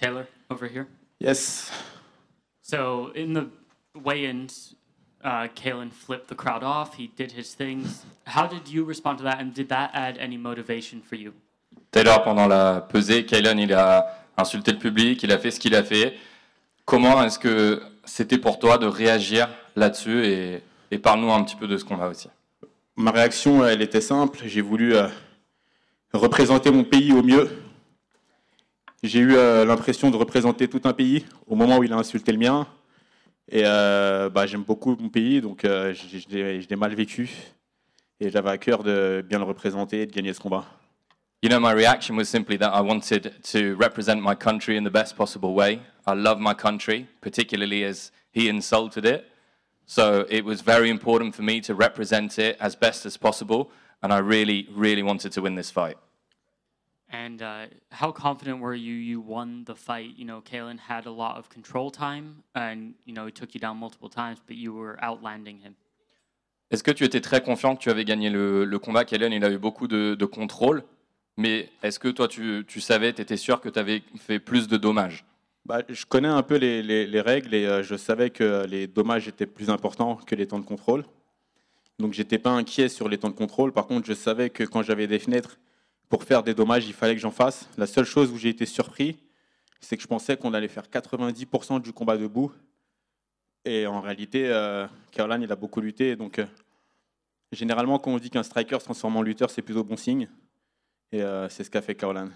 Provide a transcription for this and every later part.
Taylor, over here. Yes. So in the weigh-ins, uh, Kalen flipped the crowd off. He did his things. How did you respond to that, and did that add any motivation for you? Taylor, pendant la pesée, Kalen, il a insulté le public, il a fait ce qu'il a fait. Comment est-ce que c'était pour toi de réagir là-dessus et, et parle-nous un petit peu de ce qu'on a aussi. Ma réaction, elle était simple. J'ai voulu euh, représenter mon pays au mieux j'ai eu euh, l'impression de représenter tout un pays au moment où il a insulté le mien. Et euh, bah, j'aime beaucoup mon pays, donc euh, je l'ai mal vécu. Et j'avais à cœur de bien le représenter et de gagner ce combat. You know, my reaction was simply that I wanted to represent my country in the best possible way. I love my country, particularly as he insulted it. So it was very important for me to represent it as best as possible. And I really, really wanted to win this fight. And uh, how confident were you you won the fight? You know, Kalen had a lot of control time and, you know, he took you down multiple times, but you were outlanding him. Est-ce que tu étais très confiant que tu avais gagné le, combat Kalen, il a eu beaucoup de, contrôle, mais est-ce que toi, tu, savais, tu étais sûr que tu avais fait plus de dommages bah, Je connais un peu les, règles et euh, je savais que euh, les dommages étaient plus importants que les temps de contrôle. Donc, j'étais pas inquiet sur les temps de contrôle. Par contre, je savais que quand j'avais des fenêtres pour faire des dommages, il fallait que j'en fasse. La seule chose où j'ai été surpris, c'est que je pensais qu'on allait faire 90% du combat debout. Et en réalité, euh, Caroline, il a beaucoup lutté. Donc, euh, généralement, quand on dit qu'un striker se transforme en lutteur, c'est plutôt bon signe. Et euh, c'est ce qu'a fait Caroline.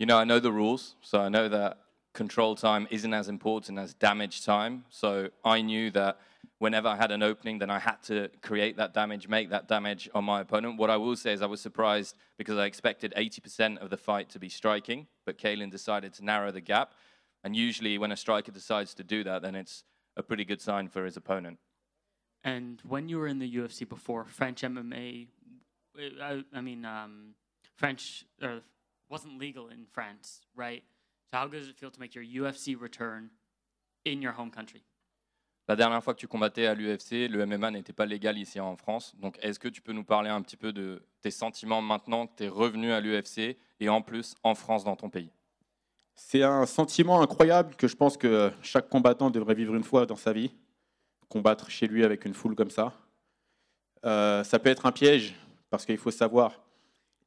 You know, I know the rules, so I know that control time isn't as important as damage time. So I knew that whenever I had an opening, then I had to create that damage, make that damage on my opponent. What I will say is I was surprised because I expected 80% of the fight to be striking, but Kalin decided to narrow the gap. And usually when a striker decides to do that, then it's a pretty good sign for his opponent. And when you were in the UFC before, French MMA, uh, I, I mean, um, French uh, wasn't legal in France, right? So how good does it feel to make your UFC return in your home country? La dernière fois que tu combattais à l'UFC, le MMA n'était pas légal ici en France. Donc, est-ce que tu peux nous parler un petit peu de tes sentiments maintenant que tu es revenu à l'UFC et en plus en France dans ton pays C'est un sentiment incroyable que je pense que chaque combattant devrait vivre une fois dans sa vie. Combattre chez lui avec une foule comme ça. Euh, ça peut être un piège parce qu'il faut savoir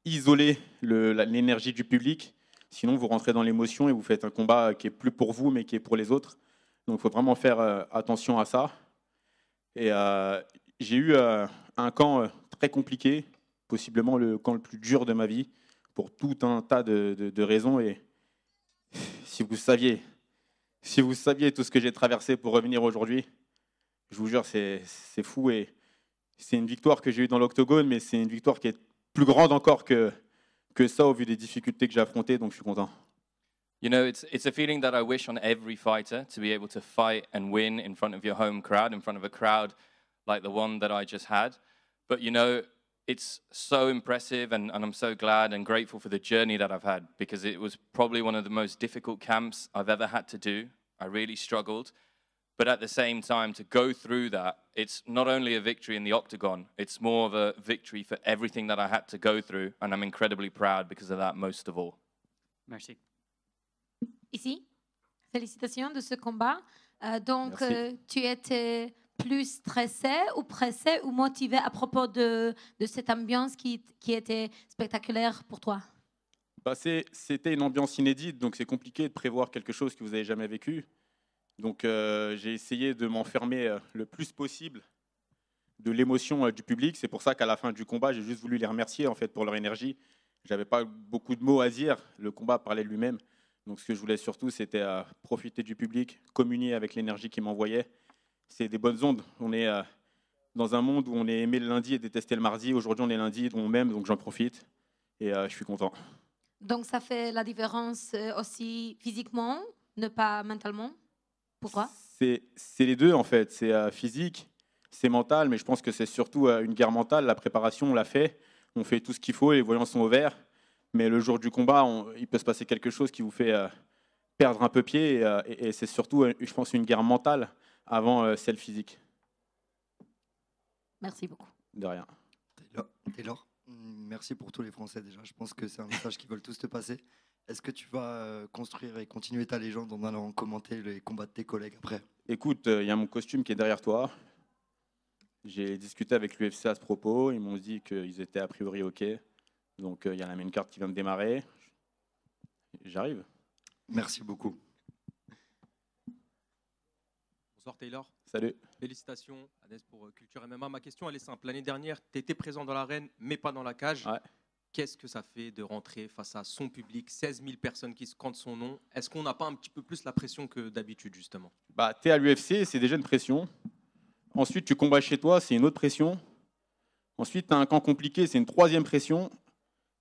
isoler l'énergie du public. Sinon, vous rentrez dans l'émotion et vous faites un combat qui est plus pour vous mais qui est pour les autres. Donc il faut vraiment faire euh, attention à ça. Et euh, j'ai eu euh, un camp très compliqué, possiblement le camp le plus dur de ma vie, pour tout un tas de, raisons. Et si vous saviez, si vous saviez tout ce que j'ai traversé pour revenir aujourd'hui, je vous jure, c'est fou. Et c'est une victoire que j'ai eue dans l'octogone, mais c'est une victoire qui est plus grande encore que, que ça au vu des difficultés que j'ai affrontées, donc je suis content. You know, it's, it's a feeling that I wish on every fighter to be able to fight and win in front of your home crowd, in front of a crowd like the one that I just had. But, you know, it's so impressive, and, and I'm so glad and grateful for the journey that I've had because it was probably one of the most difficult camps I've ever had to do. I really struggled. But at the same time, to go through that, it's not only a victory in the octagon, it's more of a victory for everything that I had to go through. And I'm incredibly proud because of that, most of all. Merci. ici. Félicitations de ce combat. Euh, donc, euh, tu étais plus stressé ou pressé ou motivé à propos de, cette ambiance qui, était spectaculaire pour toi bah, C'était une ambiance inédite, donc c'est compliqué de prévoir quelque chose que vous n'avez jamais vécu. Donc euh, j'ai essayé de m'enfermer le plus possible de l'émotion du public. C'est pour ça qu'à la fin du combat, j'ai juste voulu les remercier en fait pour leur énergie. J'avais pas beaucoup de mots à dire. Le combat parlait lui-même. Donc ce que je voulais surtout, c'était euh, profiter du public, communier avec l'énergie qui m'envoyait. C'est des bonnes ondes. On est euh, dans un monde où on est aimé le lundi et détesté le mardi. Aujourd'hui, on est lundi, on m'aime, donc j'en profite. Et euh, je suis content. Donc ça fait la différence aussi physiquement, ne pas mentalement Pourquoi C'est les deux en fait. C'est physique, c'est mental, mais je pense que c'est surtout une guerre mentale. La préparation, on l'a fait. On fait tout ce qu'il faut, les voyants sont ouverts mais le jour du combat, il peut se passer quelque chose qui vous fait euh, perdre un peu pied. Et, euh, c'est surtout, euh, je pense, une guerre mentale avant celle physique. Merci beaucoup. De rien. Taylor, mm, merci pour tous les Français déjà. Je pense que c'est un message qu'ils veulent tous te passer. Est-ce que tu vas construire et continuer ta légende en allant commenter les combats de tes collègues après Écoute, il y a mon costume qui est derrière toi. J'ai discuté avec l'UFC à ce propos. Ils m'ont dit qu'ils étaient a priori OK. Donc euh, il y a la main carte qui vient de démarrer. J'arrive. Merci beaucoup. Bonsoir Taylor. Salut. Félicitations Adès pour euh, Culture MMA. Ma question elle est simple. L'année dernière, tu étais présent dans l'arène mais pas dans la cage. Qu'est-ce que ça fait de rentrer face à son public, 16 000 personnes qui se scandent son nom Est-ce qu'on n'a pas un petit peu plus la pression que d'habitude justement Bah es à l'UFC, c'est déjà une pression. Ensuite tu combats chez toi, c'est une autre pression. Ensuite, tu as un camp compliqué, c'est une troisième pression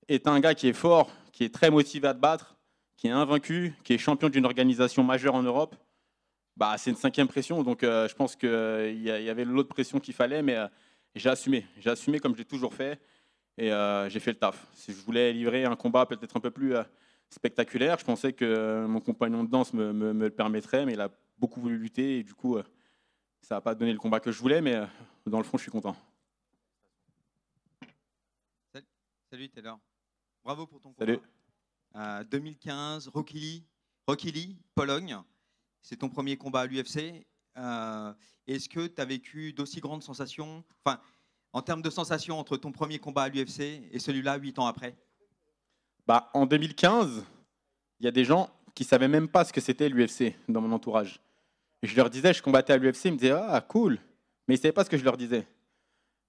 est un gars qui est fort, qui est très motivé à te battre, qui est invaincu, qui est champion d'une organisation majeure en Europe, bah, c'est une cinquième pression. Donc euh, je pense qu'il euh, y, avait l'autre pression qu'il fallait, mais euh, j'ai assumé. J'ai assumé comme j'ai toujours fait et j'ai fait le taf. Si je voulais livrer un combat peut-être un peu plus spectaculaire, je pensais que mon compagnon de danse me, me, le permettrait, mais il a beaucoup voulu lutter et du coup, ça n'a pas donné le combat que je voulais, mais dans le fond, je suis content. Salut, Taylor. Bravo pour ton combat. Salut. Euh, 2015, Rocky Pologne. C'est ton premier combat à l'UFC. Euh, est-ce que tu as vécu d'aussi grandes sensations enfin, en termes de sensations entre ton premier combat à l'UFC et celui-là huit ans après bah, En 2015, il y a des gens qui ne savaient même pas ce que c'était l'UFC dans mon entourage. je leur disais, je combattais à l'UFC, ils me disaient Ah, cool Mais ils ne savaient pas ce que je leur disais.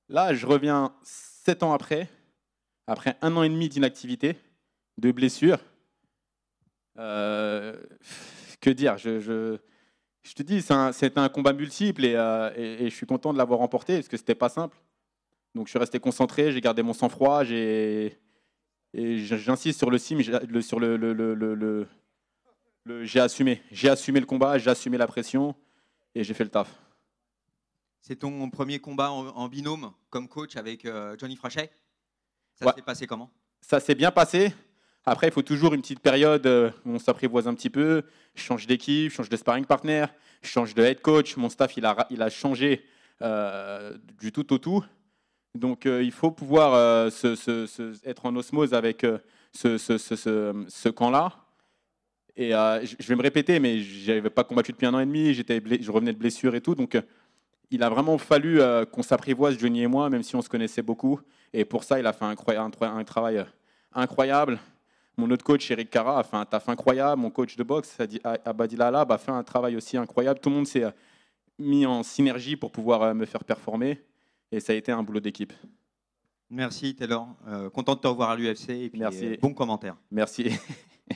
Là, je reviens sept ans après, après un an et demi d'inactivité, de blessures. Euh, que dire je, je, te dis, c'était un, combat multiple euh, et, je suis content de l'avoir remporté parce que c'était pas simple. Donc je suis resté concentré, j'ai gardé mon sang-froid, et j'insiste sur le sim, sur le, le, j'ai assumé, j'ai assumé le combat, j'ai assumé la pression et j'ai fait le taf. C'est ton premier combat en, binôme comme coach avec euh, Johnny Frachet ça s'est passé comment Ça s'est bien passé. Après, il faut toujours une petite période où euh, on s'apprivoise un petit peu. Je change d'équipe, je change de sparring partner, je change de head coach. Mon staff, il a, il a changé euh, du tout au tout. Donc, euh, il faut pouvoir se, se, se, être en osmose avec ce, ce, ce, ce camp-là. Et je vais me répéter, mais je n'avais pas combattu depuis un an et demi, je revenais de blessure et tout. Donc, il a vraiment fallu qu'on s'apprivoise, Johnny et moi, même si on se connaissait beaucoup. Et pour ça, il a fait un, travail euh, incroyable. Mon autre coach, Eric Cara, a fait un taf incroyable. Mon coach de boxe, Abadil a fait un travail aussi incroyable. Tout le monde s'est euh, mis en synergie pour pouvoir euh, me faire performer. Et ça a été un boulot d'équipe. Merci, Taylor. content de te revoir à l'UFC. Merci. bon commentaire. Merci.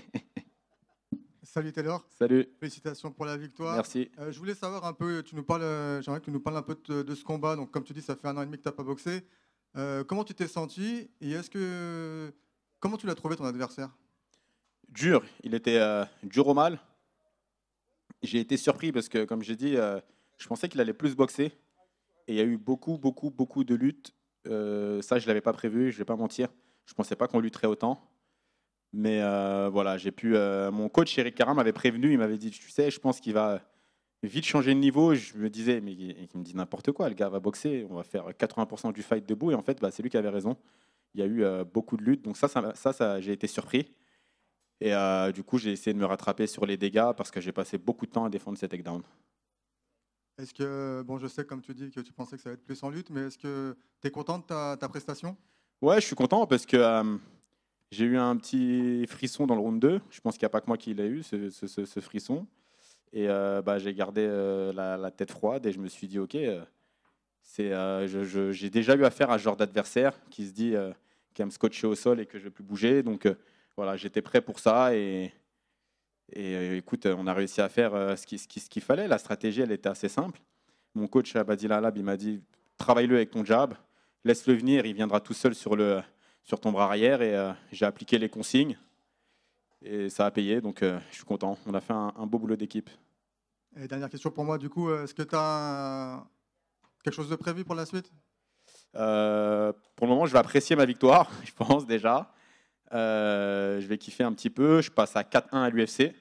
Salut Taylor. Salut. Félicitations pour la victoire. Merci. je voulais savoir un peu, tu nous parles, j'aimerais que tu nous parles un peu de, de, ce combat. Donc, comme tu dis, ça fait un an et demi que tu n'as pas boxé. Euh, comment tu t'es senti et est-ce que comment tu l'as trouvé ton adversaire Dur, il était euh, dur au mal. J'ai été surpris parce que, comme j'ai dit, euh, je pensais qu'il allait plus boxer. Et il y a eu beaucoup, beaucoup, beaucoup de luttes. ça, je l'avais pas prévu, je vais pas mentir. Je ne pensais pas qu'on lutterait autant. Mais voilà, j'ai pu. mon coach Eric Karam m'avait prévenu, il m'avait dit, tu sais, je pense qu'il va, vite changer de niveau. Je me disais, mais il, me dit n'importe quoi, le gars va boxer, on va faire 80% du fight debout. Et en fait, bah, c'est lui qui avait raison. Il y a eu euh, beaucoup de luttes. Donc ça, ça, j'ai été surpris. Et euh, du coup, j'ai essayé de me rattraper sur les dégâts parce que j'ai passé beaucoup de temps à défendre ces takedowns. Est-ce que, bon, je sais, comme tu dis, que tu pensais que ça allait être plus en lutte, mais est-ce que tu es content de ta, prestation Ouais, je suis content parce que euh, j'ai eu un petit frisson dans le round 2. Je pense qu'il n'y a pas que moi qui l'a eu, ce frisson. Et euh, bah, j'ai gardé euh, la, tête froide et je me suis dit, OK, euh, c'est, j'ai déjà eu affaire à ce genre d'adversaire qui se dit qu'il va me scotcher au sol et que je ne vais plus bouger. Donc voilà, j'étais prêt pour ça. Et, et écoute, on a réussi à faire ce qu'il fallait. La stratégie, elle était assez simple. Mon coach Abadil Alab, il m'a dit travaille-le avec ton jab, laisse-le venir, il viendra tout seul sur, le, sur ton bras arrière. Et j'ai appliqué les consignes. Et ça a payé, donc euh, je suis content. On a fait un, beau boulot d'équipe. Et dernière question pour moi, du coup, euh, est-ce que tu as quelque chose de prévu pour la suite euh, Pour le moment, je vais apprécier ma victoire, je pense déjà. je vais kiffer un petit peu. Je passe à 4-1 à l'UFC,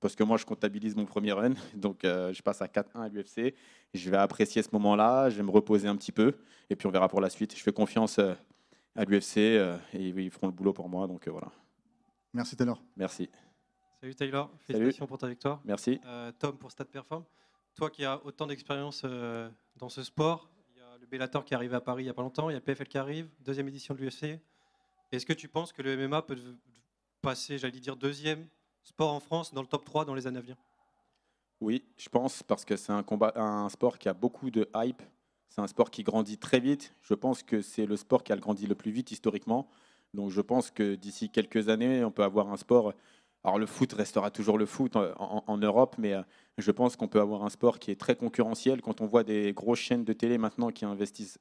parce que moi, je comptabilise mon premier run. Donc, je passe à 4-1 à l'UFC. Je vais apprécier ce moment-là, je vais me reposer un petit peu, et puis on verra pour la suite. Je fais confiance à l'UFC, et ils feront le boulot pour moi, donc voilà. Merci Taylor. Merci. Salut Taylor, félicitations pour ta victoire. Merci. Euh, Tom pour Stade Perform. Toi qui as autant d'expérience euh, dans ce sport, il y a le Bellator qui est arrivé à Paris il n'y a pas longtemps, il y a PFL qui arrive, deuxième édition de l'UFC. Est-ce que tu penses que le MMA peut passer, j'allais dire, deuxième sport en France dans le top 3 dans les années à venir Oui, je pense, parce que c'est un, combat, un sport qui a beaucoup de hype. C'est un sport qui grandit très vite. Je pense que c'est le sport qui a grandi le plus vite historiquement. Donc je pense que d'ici quelques années, on peut avoir un sport. Alors le foot restera toujours le foot en, Europe, mais euh, je pense qu'on peut avoir un sport qui est très concurrentiel. Quand on voit des grosses chaînes de télé maintenant qui investissent,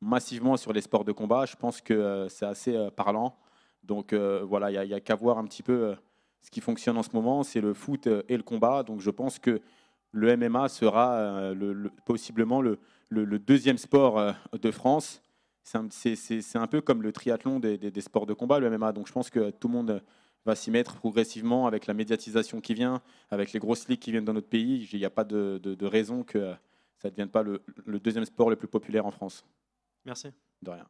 massivement sur les sports de combat, je pense que euh, c'est assez euh, parlant. Donc voilà, il n'y a, qu'à voir un petit peu ce qui fonctionne en ce moment, c'est le foot et le combat. Donc je pense que le MMA sera possiblement le, deuxième sport de France c'est un, peu comme le triathlon des, sports de combat, le MMA. Donc je pense que tout le monde va s'y mettre progressivement avec la médiatisation qui vient, avec les grosses ligues qui viennent dans notre pays. Il n'y a pas de, raison que ça ne devienne pas le, le deuxième sport le plus populaire en France. Merci. De rien.